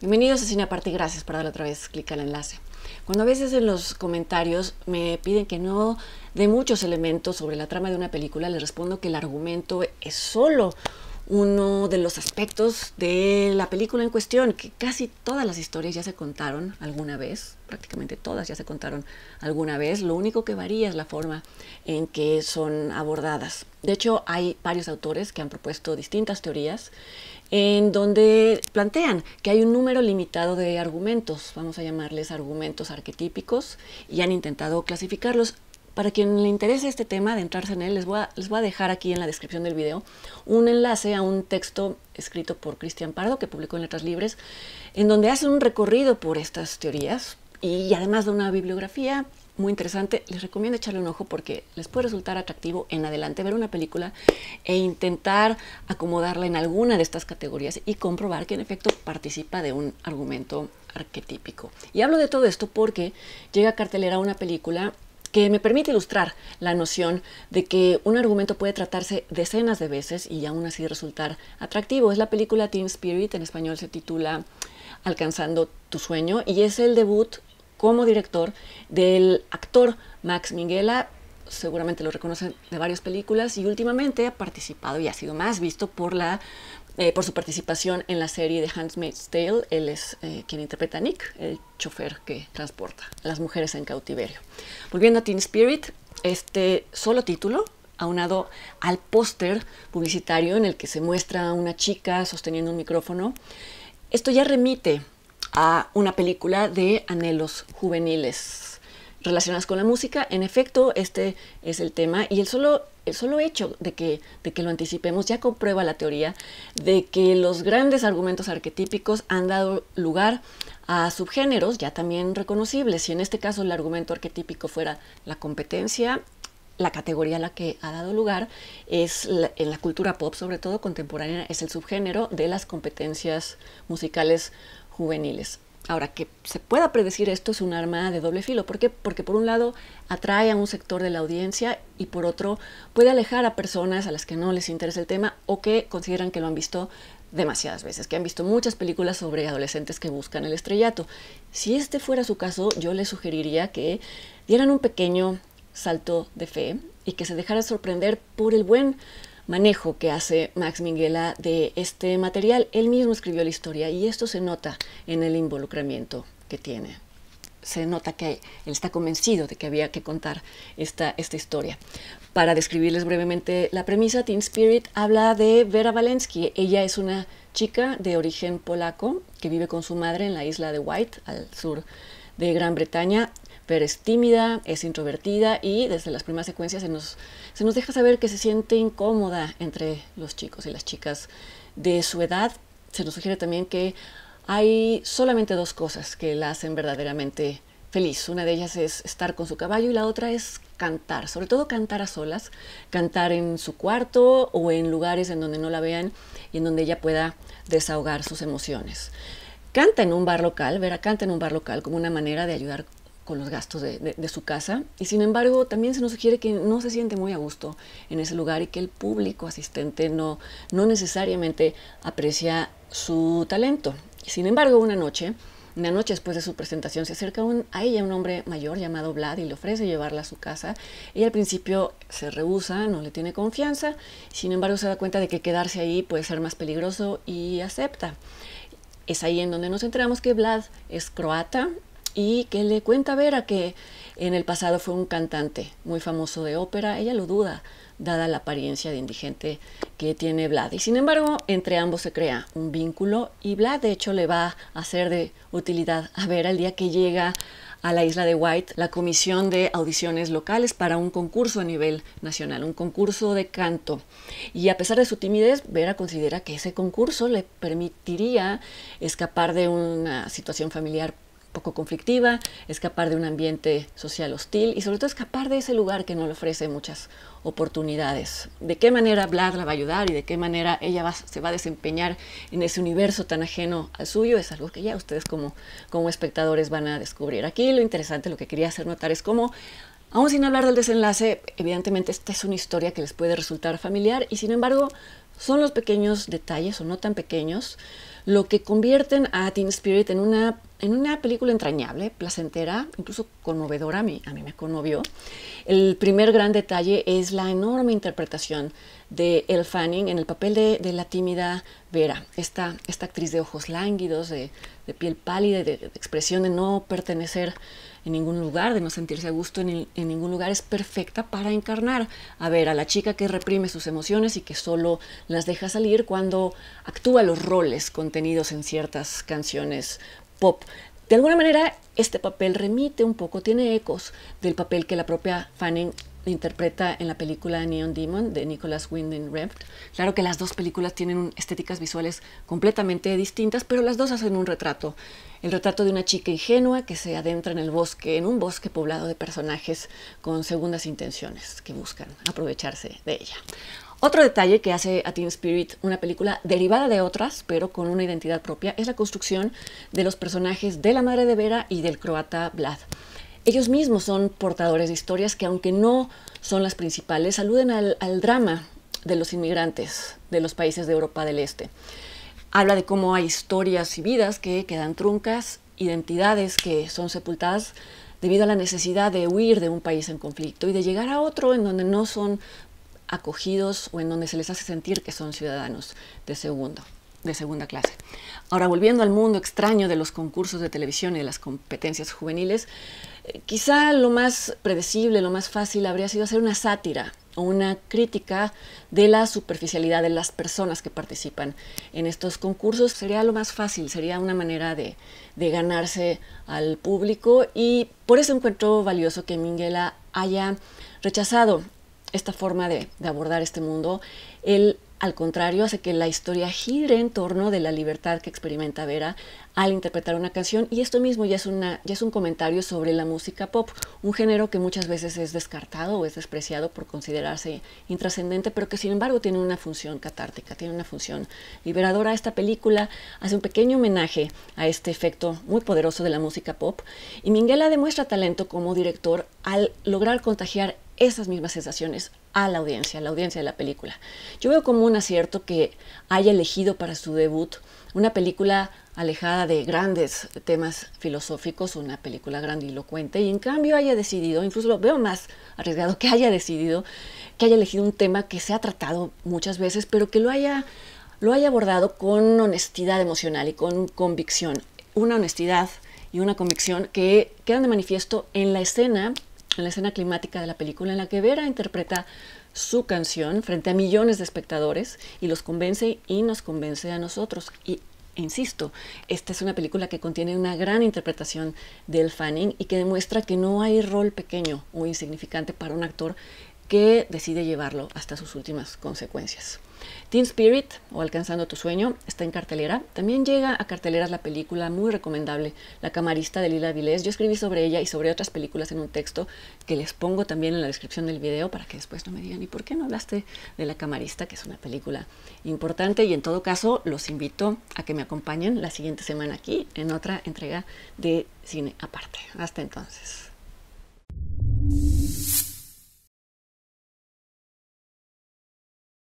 Bienvenidos a Cine Aparte gracias por darle otra vez clic al enlace. Cuando a veces en los comentarios me piden que no dé muchos elementos sobre la trama de una película, les respondo que el argumento es solo uno de los aspectos de la película en cuestión, que casi todas las historias ya se contaron alguna vez, prácticamente todas ya se contaron alguna vez, lo único que varía es la forma en que son abordadas. De hecho, hay varios autores que han propuesto distintas teorías en donde plantean que hay un número limitado de argumentos, vamos a llamarles argumentos arquetípicos, y han intentado clasificarlos. Para quien le interese este tema, de entrarse en él, les voy, a, les voy a dejar aquí en la descripción del video un enlace a un texto escrito por Cristian Pardo, que publicó en Letras Libres, en donde hace un recorrido por estas teorías y además de una bibliografía muy interesante. Les recomiendo echarle un ojo porque les puede resultar atractivo en adelante ver una película e intentar acomodarla en alguna de estas categorías y comprobar que en efecto participa de un argumento arquetípico. Y hablo de todo esto porque llega a cartelera una película que me permite ilustrar la noción de que un argumento puede tratarse decenas de veces y aún así resultar atractivo. Es la película Team Spirit, en español se titula Alcanzando tu sueño y es el debut como director del actor Max Minghella, seguramente lo reconocen de varias películas y últimamente ha participado y ha sido más visto por la eh, por su participación en la serie de Handmaid's Tale. Él es eh, quien interpreta a Nick, el chofer que transporta a las mujeres en cautiverio. Volviendo a Teen Spirit, este solo título aunado al póster publicitario en el que se muestra a una chica sosteniendo un micrófono, esto ya remite a una película de anhelos juveniles relacionadas con la música. En efecto, este es el tema y el solo, el solo hecho de que, de que lo anticipemos ya comprueba la teoría de que los grandes argumentos arquetípicos han dado lugar a subgéneros ya también reconocibles. Si en este caso el argumento arquetípico fuera la competencia, la categoría a la que ha dado lugar es en la cultura pop, sobre todo contemporánea, es el subgénero de las competencias musicales juveniles. Ahora, que se pueda predecir esto es un arma de doble filo. ¿Por qué? Porque por un lado atrae a un sector de la audiencia y por otro puede alejar a personas a las que no les interesa el tema o que consideran que lo han visto demasiadas veces, que han visto muchas películas sobre adolescentes que buscan el estrellato. Si este fuera su caso, yo les sugeriría que dieran un pequeño salto de fe y que se dejaran sorprender por el buen manejo que hace Max Minghella de este material. Él mismo escribió la historia y esto se nota en el involucramiento que tiene. Se nota que él está convencido de que había que contar esta, esta historia. Para describirles brevemente la premisa, Teen Spirit habla de Vera Walensky. Ella es una chica de origen polaco que vive con su madre en la isla de White, al sur de Gran Bretaña es tímida, es introvertida y desde las primeras secuencias se nos, se nos deja saber que se siente incómoda entre los chicos y las chicas de su edad. Se nos sugiere también que hay solamente dos cosas que la hacen verdaderamente feliz. Una de ellas es estar con su caballo y la otra es cantar, sobre todo cantar a solas, cantar en su cuarto o en lugares en donde no la vean y en donde ella pueda desahogar sus emociones. Canta en un bar local, Vera canta en un bar local como una manera de ayudar los gastos de, su casa y sin embargo también se nos sugiere que no se siente muy a gusto en ese lugar y que el público asistente no, no necesariamente aprecia su talento. Sin embargo, una noche, una noche después de su presentación, se acerca a ella un hombre mayor llamado Vlad y le ofrece llevarla a su casa. Ella al principio se rehúsa, no le tiene confianza, sin embargo se da cuenta de que quedarse ahí puede ser más peligroso y acepta. Es ahí en donde nos enteramos que Vlad es croata y que le cuenta a Vera que en el pasado fue un cantante muy famoso de ópera. Ella lo duda, dada la apariencia de indigente que tiene Vlad. Y sin embargo, entre ambos se crea un vínculo y Vlad de hecho le va a ser de utilidad a Vera el día que llega a la isla de White la comisión de audiciones locales para un concurso a nivel nacional, un concurso de canto. Y a pesar de su timidez, Vera considera que ese concurso le permitiría escapar de una situación familiar poco conflictiva, escapar de un ambiente social hostil y sobre todo escapar de ese lugar que no le ofrece muchas oportunidades. ¿De qué manera Vlad la va a ayudar y de qué manera ella se va a desempeñar en ese universo tan ajeno al suyo? Es algo que ya ustedes como, como espectadores van a descubrir. Aquí lo interesante, lo que quería hacer notar es cómo Aún sin hablar del desenlace, evidentemente esta es una historia que les puede resultar familiar y sin embargo son los pequeños detalles o no tan pequeños lo que convierten a Teen Spirit en una, en una película entrañable, placentera, incluso conmovedora, a mí, a mí me conmovió. El primer gran detalle es la enorme interpretación de Elle Fanning en el papel de, la tímida Vera, esta, esta, actriz de ojos lánguidos, de, piel pálida, de, de, expresión de no pertenecer en ningún lugar, de no sentirse a gusto en, en, ningún lugar, es perfecta para encarnar a Vera, la chica que reprime sus emociones y que solo las deja salir cuando actúa los roles contenidos en ciertas canciones pop. De alguna manera, este papel remite un poco, tiene ecos del papel que la propia Fanning interpreta en la película Neon Demon de Nicholas Winding Rept. Claro que las dos películas tienen estéticas visuales completamente distintas, pero las dos hacen un retrato. El retrato de una chica ingenua que se adentra en el bosque, en un bosque poblado de personajes con segundas intenciones que buscan aprovecharse de ella. Otro detalle que hace a Teen Spirit una película derivada de otras, pero con una identidad propia, es la construcción de los personajes de la madre de Vera y del croata Vlad ellos mismos son portadores de historias que, aunque no son las principales, aluden al, drama de los inmigrantes de los países de Europa del Este. Habla de cómo hay historias y vidas que quedan truncas, identidades que son sepultadas debido a la necesidad de huir de un país en conflicto y de llegar a otro en donde no son acogidos o en donde se les hace sentir que son ciudadanos de segundo de segunda clase. Ahora, volviendo al mundo extraño de los concursos de televisión y de las competencias juveniles, eh, quizá lo más predecible, lo más fácil habría sido hacer una sátira o una crítica de la superficialidad de las personas que participan en estos concursos. Sería lo más fácil, sería una manera de, ganarse al público y por eso encuentro valioso que Minguela haya rechazado esta forma de, de abordar este mundo. El al contrario, hace que la historia gire en torno de la libertad que experimenta Vera al interpretar una canción y esto mismo ya es, ya es un comentario sobre la música pop, un género que muchas veces es descartado o es despreciado por considerarse intrascendente, pero que sin embargo tiene una función catártica, tiene una función liberadora. Esta película hace un pequeño homenaje a este efecto muy poderoso de la música pop y Minguela demuestra talento como director al lograr contagiar esas mismas sensaciones a la audiencia, a la audiencia de la película. Yo veo como un acierto que haya elegido para su debut una película alejada de grandes temas filosóficos, una película grandilocuente, y en cambio haya decidido, incluso lo veo más arriesgado, que haya decidido, que haya elegido un tema que se ha tratado muchas veces, pero que lo haya, lo haya abordado con honestidad emocional y con convicción. Una honestidad y una convicción que quedan de manifiesto en la escena en la escena climática de la película en la que Vera interpreta su canción frente a millones de espectadores y los convence y nos convence a nosotros. Y insisto, esta es una película que contiene una gran interpretación del Fanning y que demuestra que no hay rol pequeño o insignificante para un actor que decide llevarlo hasta sus últimas consecuencias. Teen Spirit o Alcanzando tu sueño está en cartelera. También llega a carteleras la película muy recomendable, La camarista de Lila Vilés. Yo escribí sobre ella y sobre otras películas en un texto que les pongo también en la descripción del video para que después no me digan, ¿y por qué no hablaste de La camarista? Que es una película importante y en todo caso los invito a que me acompañen la siguiente semana aquí en otra entrega de Cine Aparte. Hasta entonces.